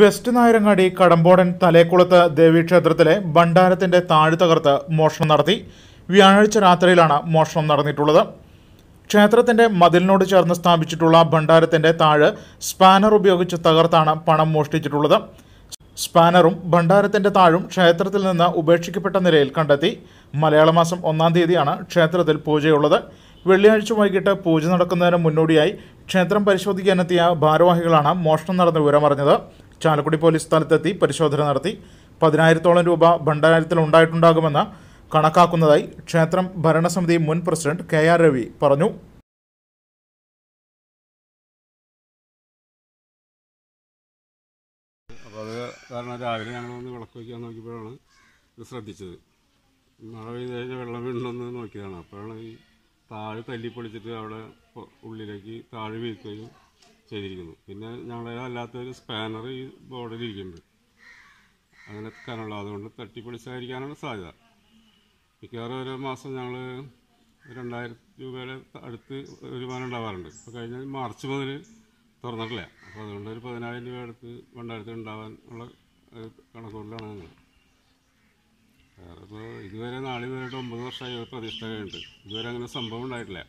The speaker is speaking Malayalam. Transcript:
വെസ്റ്റ് നായരങ്ങാടി കടമ്പോടൻ തലേക്കുളത്ത് ദേവീക്ഷേത്രത്തിലെ ഭണ്ഡാരത്തിന്റെ താഴ് തകർത്ത് മോഷണം നടത്തി വ്യാഴാഴ്ച രാത്രിയിലാണ് മോഷണം നടന്നിട്ടുള്ളത് ക്ഷേത്രത്തിന്റെ മതിലിനോട് ചേർന്ന് സ്ഥാപിച്ചിട്ടുള്ള ഭണ്ഡാരത്തിന്റെ താഴ് സ്പാനർ ഉപയോഗിച്ച് തകർത്താണ് പണം മോഷ്ടിച്ചിട്ടുള്ളത് സ്പാനറും ഭണ്ഡാരത്തിന്റെ താഴും ക്ഷേത്രത്തിൽ നിന്ന് ഉപേക്ഷിക്കപ്പെട്ട നിലയിൽ കണ്ടെത്തി മലയാള മാസം ഒന്നാം തീയതിയാണ് ക്ഷേത്രത്തിൽ പൂജയുള്ളത് വെള്ളിയാഴ്ച വൈകിട്ട് പൂജ നടക്കുന്നതിന് മുന്നോടിയായി ക്ഷേത്രം പരിശോധിക്കാനെത്തിയ ഭാരവാഹികളാണ് മോഷണം നടന്ന വിവരമറിഞ്ഞത് ചാലക്കുടി പോലീസ് സ്ഥലത്തെത്തി പരിശോധന നടത്തി പതിനായിരത്തോളം രൂപ ഭണ്ഡാരത്തിൽ ഉണ്ടായിട്ടുണ്ടാകുമെന്ന് കണക്കാക്കുന്നതായി ക്ഷേത്രം ഭരണസമിതി മുൻ പ്രസിഡന്റ് കെ ആർ രവി പറഞ്ഞു അപ്പോൾ കാരണം രാവിലെ ഞങ്ങളൊന്ന് വിളക്ക് വയ്ക്കാൻ നോക്കിയപ്പോഴാണ് ഇത് ശ്രദ്ധിച്ചത് മഴ പെയ്ത് കഴിഞ്ഞാൽ വെള്ളം വീണ്ടെന്ന് നോക്കിയതാണ് അപ്പോഴാണ് ഈ താഴെ തല്ലി പൊളിച്ചിട്ട് അവിടെ ഉള്ളിലേക്ക് താഴെ വീഴ്ത്തുകയും ചെയ്തിരിക്കുന്നത് പിന്നെ ഞങ്ങളുടെ അല്ലാത്ത ഒരു സ്പാനർ ഈ ബോർഡിൽ ഇരിക്കുന്നുണ്ട് അങ്ങനെ എത്താനുള്ള അതുകൊണ്ട് തട്ടിപ്പൊളിച്ചായിരിക്കാനാണ് സാധ്യത മിക്കവാറും ഓരോ മാസം ഞങ്ങൾ രണ്ടായിരം രൂപയുടെ അടുത്ത് വരുമാനം ഉണ്ടാവാറുണ്ട് ഇപ്പോൾ കഴിഞ്ഞ മാർച്ച് മുതൽ തുറന്നിട്ടില്ല അപ്പോൾ അതുകൊണ്ട് ഒരു പതിനായിരം രൂപ അടുത്ത് രണ്ടായിരത്തി ഉണ്ടാവാൻ ഉള്ള കണക്കുകൊണ്ടാണ് ഞങ്ങൾ വേറെ ഇപ്പോൾ ഇതുവരെ നാല് പേരുടെ ഒമ്പത് വർഷമായി പ്രതീക്ഷ കഴിഞ്ഞിട്ട് ഇതുവരെ അങ്ങനെ സംഭവം ഉണ്ടായിട്ടില്ല